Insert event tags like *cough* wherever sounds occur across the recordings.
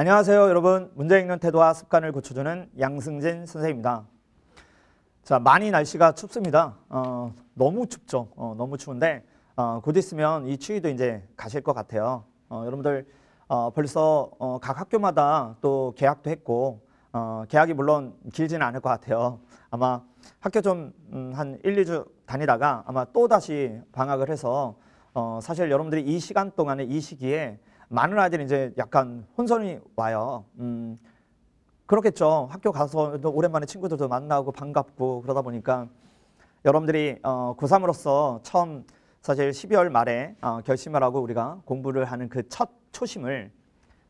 안녕하세요 여러분 문제 읽는 태도와 습관을 고쳐주는 양승진 선생입니다 자 많이 날씨가 춥습니다 어, 너무 춥죠 어, 너무 추운데 어, 곧 있으면 이 추위도 이제 가실 것 같아요 어, 여러분들 어, 벌써 어, 각 학교마다 또 개학도 했고 어, 개학이 물론 길지는 않을 것 같아요 아마 학교 좀한 음, 1, 2주 다니다가 아마 또 다시 방학을 해서 어, 사실 여러분들이 이 시간 동안에 이 시기에 많은 아이들이 이제 약간 혼선이 와요. 음, 그렇겠죠. 학교 가서 오랜만에 친구들도 만나고 반갑고 그러다 보니까 여러분들이 어, 고3으로서 처음 사실 12월 말에 어, 결심을 하고 우리가 공부를 하는 그 첫 초심을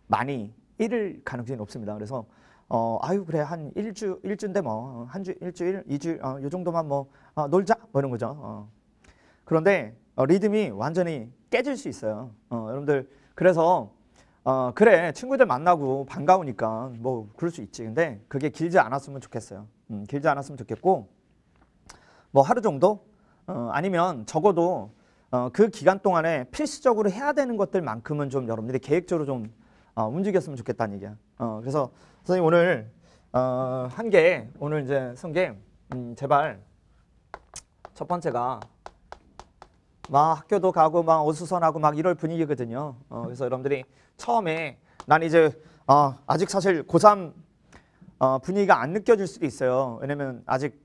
많이 잃을 가능성이 높습니다. 그래서 어, 아유 그래 한 일주 일주인데 뭐 한주 어, 일주일 이주 어, 요 정도만 뭐 어, 놀자 뭐 이런 거죠. 어. 그런데 어, 리듬이 완전히 깨질 수 있어요. 어, 여러분들 그래서 어, 그래 친구들 만나고 반가우니까 뭐 그럴 수 있지 근데 그게 길지 않았으면 좋겠어요 음, 길지 않았으면 좋겠고 뭐 하루 정도 어, 아니면 적어도 어, 그 기간 동안에 필수적으로 해야 되는 것들만큼은 좀 여러분들이 계획적으로 좀 어, 움직였으면 좋겠다는 얘기야 어, 그래서 선생님 오늘 어, 한개 오늘 이제 성게 음, 제발 첫 번째가 막 학교도 가고 막 어수선하고 막 이럴 분위기거든요. 어, 그래서 여러분들이 처음에 난 이제 어, 아직 사실 고3 어, 분위기가 안 느껴질 수도 있어요. 왜냐면 아직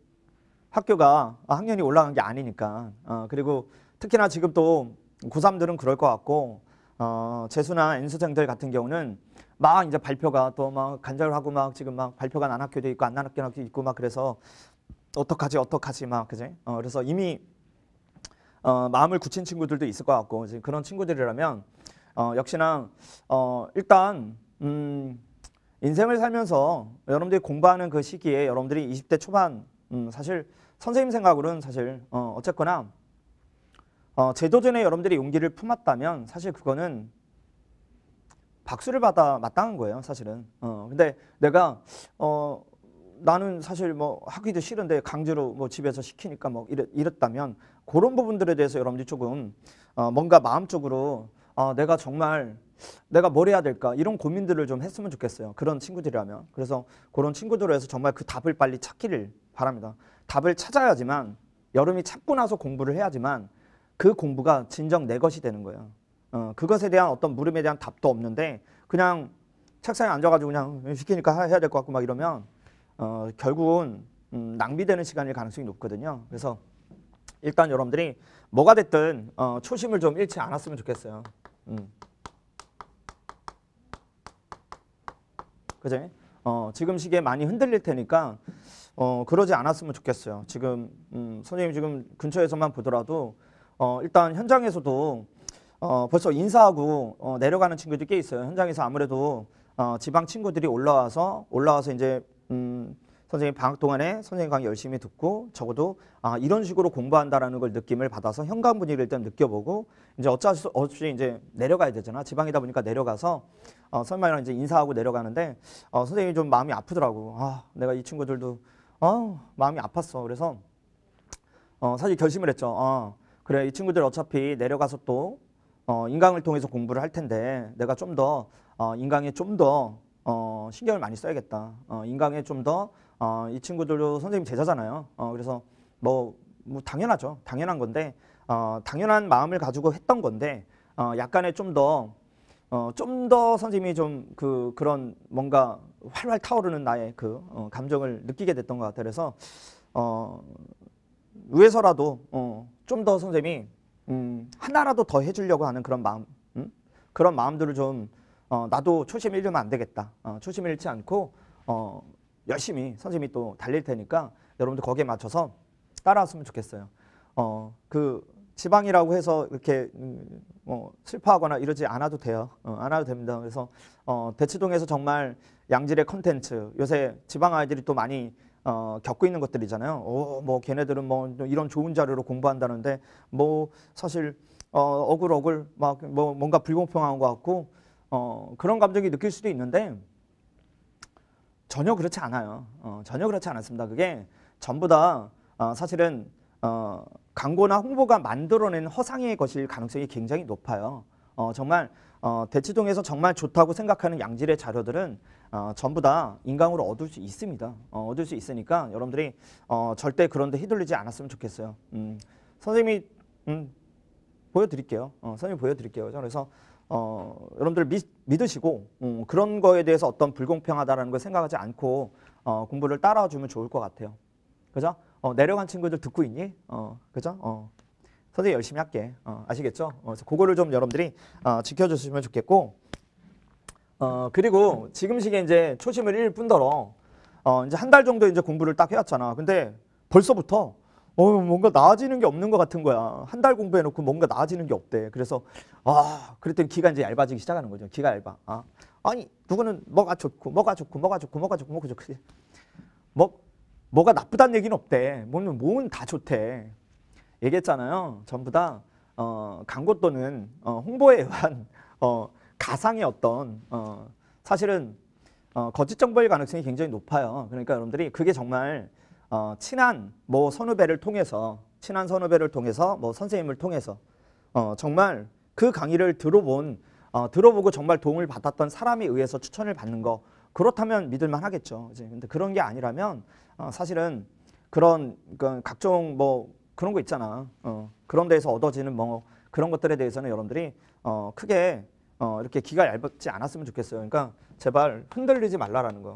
학교가 어, 학년이 올라간 게 아니니까. 어, 그리고 특히나 지금 도 고3들은 그럴 것 같고 어, 재수나 인수생들 같은 경우는 막 이제 발표가 또 막 간절하고 막 지금 막 발표가 난 학교도 있고 안 난 학교도 있고 막 그래서 어떡하지 어떡하지 막 그지? 어, 그래서 이미 어, 마음을 굳힌 친구들도 있을 것 같고 그런 친구들이라면 어, 역시나 어, 일단 음, 인생을 살면서 여러분들이 공부하는 그 시기에 여러분들이 20대 초반 음, 사실 선생님 생각으로는 사실 어, 어쨌거나 어, 제도전에 여러분들이 용기를 품었다면 사실 그거는 박수를 받아 마땅한 거예요 사실은 어, 근데 내가 어, 나는 사실 뭐 하기도 싫은데 강제로 뭐 집에서 시키니까 뭐 이랬, 이랬다면 그런 부분들에 대해서 여러분들이 조금 어, 뭔가 마음적으로 어, 내가 정말 내가 뭘 해야 될까 이런 고민들을 좀 했으면 좋겠어요. 그런 친구들이라면. 그래서 그런 친구들로 해서 정말 그 답을 빨리 찾기를 바랍니다. 답을 찾아야지만 여름이 찾고 나서 공부를 해야지만 그 공부가 진정 내 것이 되는 거예요. 어, 그것에 대한 어떤 물음에 대한 답도 없는데 그냥 책상에 앉아가지고 그냥 시키니까 해야 될 것 같고 막 이러면 어, 결국은 음, 낭비되는 시간일 가능성이 높거든요. 그래서 일단 여러분들이 뭐가 됐든 어, 초심을 좀 잃지 않았으면 좋겠어요. 음. 그지? 어, 지금 시기에 많이 흔들릴 테니까 어, 그러지 않았으면 좋겠어요. 지금 음, 선생님 지금 근처에서만 보더라도 어, 일단 현장에서도 어, 벌써 인사하고 어, 내려가는 친구들이 꽤 있어요. 현장에서 아무래도 어, 지방 친구들이 올라와서 올라와서 이제 음, 선생님 방학 동안에 선생님 강의 열심히 듣고 적어도 아 이런 식으로 공부한다라는 걸 느낌을 받아서 현관 분위기를 일단 느껴보고 이제 어쩔 수 없이 이제 내려가야 되잖아 지방이다 보니까 내려가서 어, 설마 이제 인사하고 내려가는데 어, 선생님이 좀 마음이 아프더라고 아 내가 이 친구들도 어 마음이 아팠어 그래서 어, 사실 결심을 했죠 어, 그래 이 친구들 어차피 내려가서 또 어, 인강을 통해서 공부를 할 텐데 내가 좀 더 어, 인강에 좀 더 어, 신경을 많이 써야겠다. 어, 인강에 좀더 어, 이 친구들도 선생님 제자잖아요. 어, 그래서 뭐, 뭐 당연하죠. 당연한 건데 어, 당연한 마음을 가지고 했던 건데 어, 약간의 좀더좀더 어, 선생님이 좀 그 그런 뭔가 활활 타오르는 나의 그 어, 감정을 느끼게 됐던 것 같아요. 그래서 어, 위해서라도 어, 좀더 선생님이 음, 하나라도 더 해주려고 하는 그런 마음 음? 그런 마음들을 좀 어, 나도 초심 잃으면 안 되겠다. 어, 초심 잃지 않고 어, 열심히 선생님이 또 달릴 테니까 여러분들 거기에 맞춰서 따라왔으면 좋겠어요. 어, 그 지방이라고 해서 이렇게 음, 뭐 슬퍼하거나 이러지 않아도 돼요. 어, 않아도 됩니다. 그래서 어, 대치동에서 정말 양질의 컨텐츠 요새 지방 아이들이 또 많이 어, 겪고 있는 것들이잖아요. 오, 어, 뭐 걔네들은 뭐 이런 좋은 자료로 공부한다는데 뭐 사실 어, 억울억울 막뭐 뭔가 불공평한 것 같고 어, 그런 감정이 느낄 수도 있는데 전혀 그렇지 않아요. 어, 전혀 그렇지 않았습니다. 그게 전부 다 어, 사실은 어, 광고나 홍보가 만들어낸 허상의 것일 가능성이 굉장히 높아요. 어, 정말 어, 대치동에서 정말 좋다고 생각하는 양질의 자료들은 어, 전부 다 인강으로 얻을 수 있습니다. 어, 얻을 수 있으니까 여러분들이 어, 절대 그런 데 휘둘리지 않았으면 좋겠어요. 음, 선생님이 음, 보여드릴게요. 어, 선생님 보여드릴게요. 그래서 어, 여러분들 믿, 믿으시고 음, 그런 거에 대해서 어떤 불공평하다라는 걸 생각하지 않고 어, 공부를 따라 주면 좋을 것 같아요. 그죠? 어, 내려간 친구들 듣고 있니? 어, 그죠? 어, 선생님 열심히 할게. 어, 아시겠죠? 어, 그래서 그거를 좀 여러분들이 어, 지켜주시면 좋겠고 어, 그리고 지금 시기에 이제 초심을 잃을 뿐더러 어, 이제 한 달 정도 이제 공부를 딱 해왔잖아. 근데 벌써부터 어, 뭔가 나아지는 게 없는 것 같은 거야. 한 달 공부해놓고 뭔가 나아지는 게 없대. 그래서 아, 그랬더니 기가 이제 얇아지기 시작하는 거죠. 기가 얇아. 아, 아니 누구는 뭐가 좋고 뭐가 좋고 뭐가 좋고 뭐가 좋고 뭐가 좋고 뭐 뭐가 나쁘다는 얘기는 없대. 뭐는 뭐는 다 좋대. 얘기했잖아요. 전부 다 어, 광고 또는 어, 홍보에 의한 어, 가상의 어떤 어, 사실은 어, 거짓 정보일 가능성이 굉장히 높아요. 그러니까 여러분들이 그게 정말 어, 친한 뭐 선후배를 통해서 친한 선후배를 통해서 뭐 선생님을 통해서 어, 정말 그 강의를 들어본 어, 들어보고 정말 도움을 받았던 사람에 의해서 추천을 받는 거 그렇다면 믿을만 하겠죠. 이제 근데 그런 게 아니라면 어, 사실은 그런 그 각종 뭐 그런 거 있잖아. 어, 그런 데서 얻어지는 뭐 그런 것들에 대해서는 여러분들이 어, 크게 어, 이렇게 기가 얇지 않았으면 좋겠어요. 그러니까 제발 흔들리지 말라라는 거.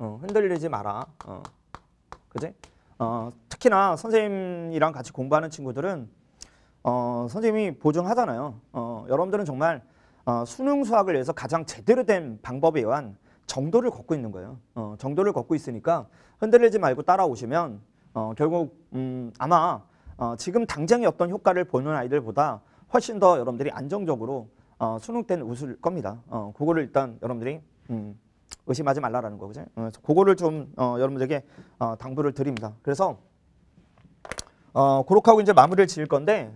어, 흔들리지 마라. 어, 그지? 어, 특히나 선생님이랑 같이 공부하는 친구들은 어, 선생님이 보증하잖아요. 어, 여러분들은 정말 어, 수능 수학을 위해서 가장 제대로 된 방법에 의한 정도를 걷고 있는 거예요. 어, 정도를 걷고 있으니까 흔들리지 말고 따라오시면 어, 결국 음, 아마 어, 지금 당장의 어떤 효과를 보는 아이들보다 훨씬 더 여러분들이 안정적으로 어, 수능 때는 웃을 겁니다. 어, 그거를 일단 여러분들이 음, 의심하지 말라라는 거 그죠? 어, 그거를 좀 어, 여러분들에게 어, 당부를 드립니다. 그래서 어, 그렇게 하고 이제 마무리를 지을 건데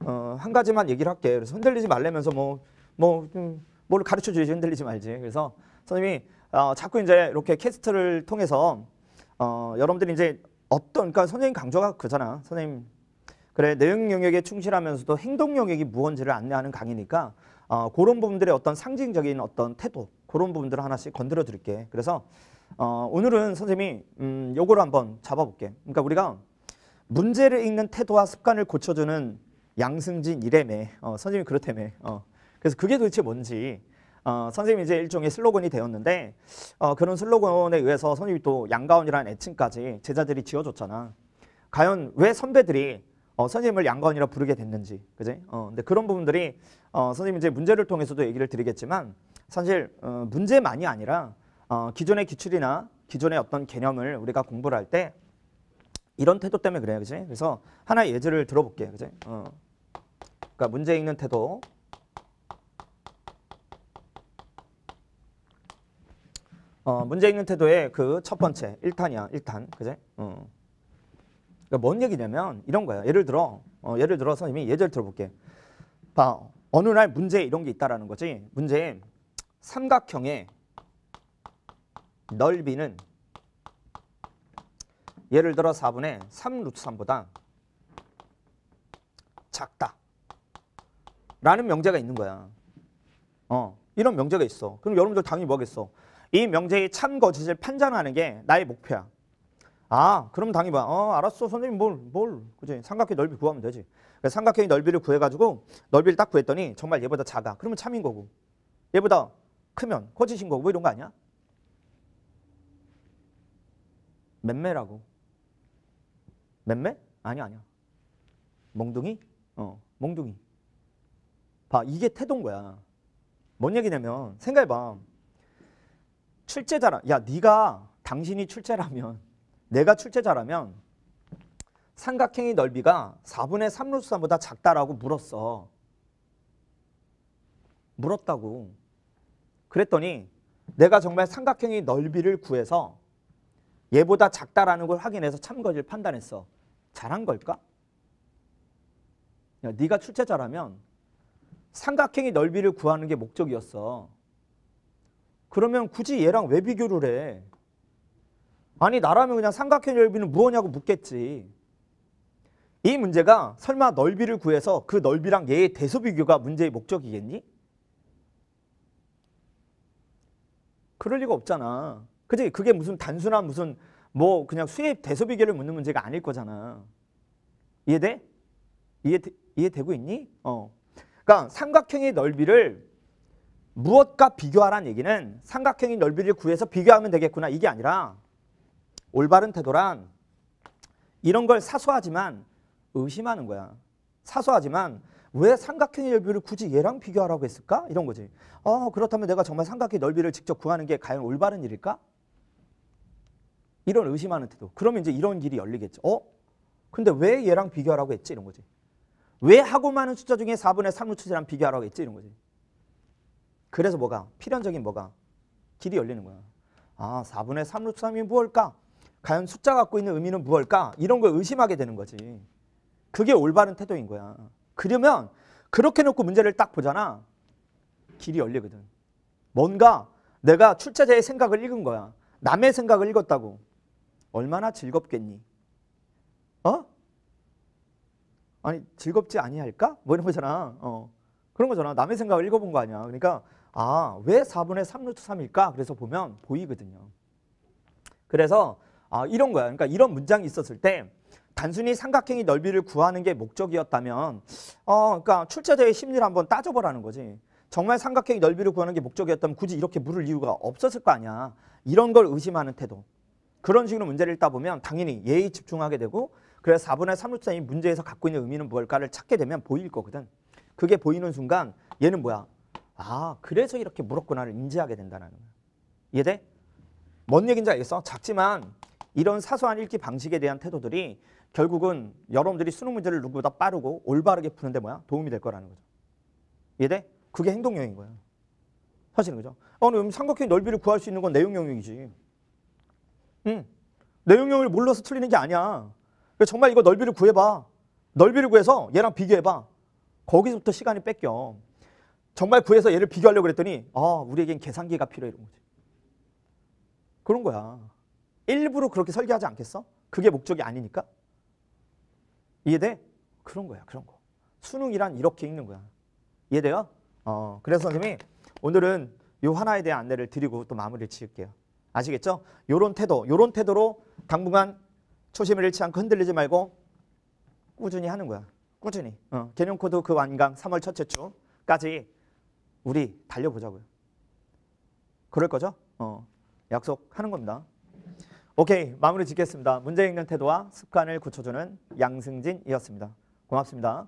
어, 한 가지만 얘기를 할게. 그래서 흔들리지 말라면서 뭐뭐 뭐, 음, 가르쳐 주지 흔들리지 말지. 그래서 선생님이 어, 자꾸 이제 이렇게 캐스트를 통해서 어, 여러분들이 이제 어떤 그러니까 선생님 강조가 그잖아. 선생님 그래 내용 영역에 충실하면서도 행동 영역이 무언지를 안내하는 강의니까 어, 그런 부분들의 어떤 상징적인 어떤 태도 그런 부분들을 하나씩 건드려 드릴게. 그래서 어, 오늘은 선생님이 음, 요거를 한번 잡아볼게. 그러니까 우리가 문제를 읽는 태도와 습관을 고쳐주는 양승진 이래매 어, 선생님이 그렇다며. 어. 그래서 그게 도대체 뭔지 어, 선생님이 이제 일종의 슬로건이 되었는데 어, 그런 슬로건에 의해서 선생님이 또 양가원이라는 애칭까지 제자들이 지어줬잖아. 과연 왜 선배들이 어, 선생님을 양가원이라 부르게 됐는지, 그지? 어, 근데 그런 부분들이 어, 선생님 이제 문제를 통해서도 얘기를 드리겠지만 사실 어, 문제만이 아니라 어, 기존의 기출이나 기존의 어떤 개념을 우리가 공부를 할 때 이런 태도 때문에 그래요. 그지? 그래서 하나의 예제를 들어볼게요. 그지? 어. 그러니까 문제 읽는 태도. 어, 문제 읽는 태도의 그 첫 번째 1탄이야. 1탄. 그지? 어. 그러니까 뭔 얘기냐면 이런 거야. 예를 들어 어, 예를 들어서 이미 예제를 들어볼게. 봐. 어느 날 문제 이런 게 있다라는 거지. 문제 삼각형의 넓이는 예를 들어 4분의 3 루트 3보다 작다 라는 명제가 있는 거야 어 이런 명제가 있어 그럼 여러분들 당연히 뭐겠어 이 명제의 참 거짓을 판단하는 게 나의 목표야 아 그럼 당연히 봐. 어 알았어 선생님 뭘뭘 그지 삼각형 넓이 구하면 되지 그래서 그러니까 삼각형의 넓이를 구해가지고 넓이를 딱 구했더니 정말 얘보다 작아 그러면 참인 거고 얘보다 크면 거짓신 거고 뭐 이런 거 아니야? 맴매라고. 맴매? 아니야 아니야. 몽둥이? 어 몽둥이. 봐 이게 태도인 거야. 뭔 얘기냐면 생각해봐. 출제자라 야 네가 당신이 출제라면 *laughs* 내가 출제자라면 삼각형의 넓이가 4분의 3루트 3보다 작다라고 물었어. 물었다고. 그랬더니 내가 정말 삼각형의 넓이를 구해서 얘보다 작다라는 걸 확인해서 참거지를 판단했어. 잘한 걸까? 야, 네가 출제자라면 삼각형의 넓이를 구하는 게 목적이었어. 그러면 굳이 얘랑 왜 비교를 해? 아니 나라면 그냥 삼각형 의 넓이는 무엇냐고 묻겠지. 이 문제가 설마 넓이를 구해서 그 넓이랑 얘의 대소 비교가 문제의 목적이겠니? 그럴 리가 없잖아. 그지? 그게 무슨 단순한 무슨 뭐 그냥 수입 대소비교를 묻는 문제가 아닐 거잖아. 이해돼? 이해 이해되고 있니? 어. 그러니까 삼각형의 넓이를 무엇과 비교하란 얘기는 삼각형의 넓이를 구해서 비교하면 되겠구나 이게 아니라 올바른 태도란 이런 걸 사소하지만 의심하는 거야. 사소하지만 왜 삼각형의 넓이를 굳이 얘랑 비교하라고 했을까? 이런 거지. 어, 그렇다면 내가 정말 삼각형의 넓이를 직접 구하는 게 과연 올바른 일일까? 이런 의심하는 태도. 그러면 이제 이런 길이 열리겠죠. 어? 근데 왜 얘랑 비교하라고 했지? 이런 거지. 왜 하고 많은 숫자 중에 4분의 3루 추이랑 비교하라고 했지? 이런 거지. 그래서 뭐가? 필연적인 뭐가? 길이 열리는 거야. 아, 4분의 3루 3이 무엇일까? 과연 숫자 갖고 있는 의미는 무엇일까? 이런 걸 의심하게 되는 거지. 그게 올바른 태도인 거야. 그러면 그렇게 놓고 문제를 딱 보잖아. 길이 열리거든. 뭔가 내가 출제자의 생각을 읽은 거야. 남의 생각을 읽었다고. 얼마나 즐겁겠니? 어? 아니 즐겁지 아니할까? 뭐 이런 거잖아. 어. 그런 거잖아. 남의 생각을 읽어본 거 아니야. 그러니까 아 왜 4분의 3루트 3일까? 그래서 보면 보이거든요. 그래서 아, 이런 거야. 그러니까 이런 문장이 있었을 때 단순히 삼각형의 넓이를 구하는 게 목적이었다면 어, 그러니까 출제자의 심리를 한번 따져보라는 거지. 정말 삼각형의 넓이를 구하는 게 목적이었다면 굳이 이렇게 물을 이유가 없었을 거 아니야. 이런 걸 의심하는 태도. 그런 식으로 문제를 읽다 보면 당연히 예의 집중하게 되고 그래서 4분의 3루트이 문제에서 갖고 있는 의미는 뭘까를 찾게 되면 보일 거거든. 그게 보이는 순간 얘는 뭐야? 아 그래서 이렇게 물었구나를 인지하게 된다는 거야. 이해돼? 뭔 얘기인지 알겠어? 작지만 이런 사소한 읽기 방식에 대한 태도들이 결국은 여러분들이 수능 문제를 누구보다 빠르고 올바르게 푸는데 뭐야? 도움이 될 거라는 거죠. 이해돼? 그게 행동형인 거예요. 사실은 그죠? 어, 그럼 삼각형의 넓이를 구할 수 있는 건 내용 영역이지. 응. 내용 영역을 몰라서 틀리는 게 아니야. 정말 이거 넓이를 구해봐. 넓이를 구해서 얘랑 비교해봐. 거기서부터 시간이 뺏겨. 정말 구해서 얘를 비교하려고 그랬더니 아, 우리에겐 계산기가 필요해 이런 거지. 그런 거야. 일부러 그렇게 설계하지 않겠어? 그게 목적이 아니니까. 이해돼? 그런 거야, 그런 거. 수능이란 이렇게 읽는 거야. 이해돼요? 어, 그래서 선생님이 오늘은 요 하나에 대한 안내를 드리고 또 마무리를 지을게요. 아시겠죠? 요런 태도, 요런 태도로 당분간 초심을 잃지 않고 흔들리지 말고 꾸준히 하는 거야. 꾸준히. 어, 개념코드 그 완강 3월 첫째 주까지 우리 달려보자고요. 그럴 거죠? 어, 약속하는 겁니다. 오케이 마무리 짓겠습니다. 문제 읽는 태도와 습관을 고쳐주는 양승진이었습니다. 고맙습니다.